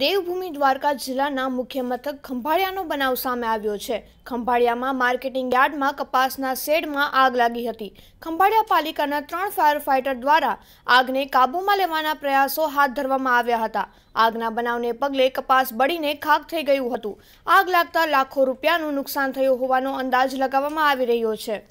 દેવભૂમિ દ્વારકા જિલ્લાના મુખ્ય મથક ખંભાળિયાનો બનાવ સામે આવ્યો છે ખંભાળિયામાં માર્કેટિંગ યાર્ડમાં કપાસના શેડમાં આગ લાગી હતી ખંભાળિયા પાલિકાના ત્રણ ફાયર ફાઇટર દ્વારા આગને કાબૂમાં લેવાના પ્રયાસો હાથ ધરવામાં આવ્યા હતા આગના બનાવને પગલે કપાસ બળીને ખાક થઈ ગયું હતું આગ લાગતા લાખો રૂપિયાનું નુકસાન થયું હોવાનો અંદાજ લગાવવામાં આવી રહ્યો છે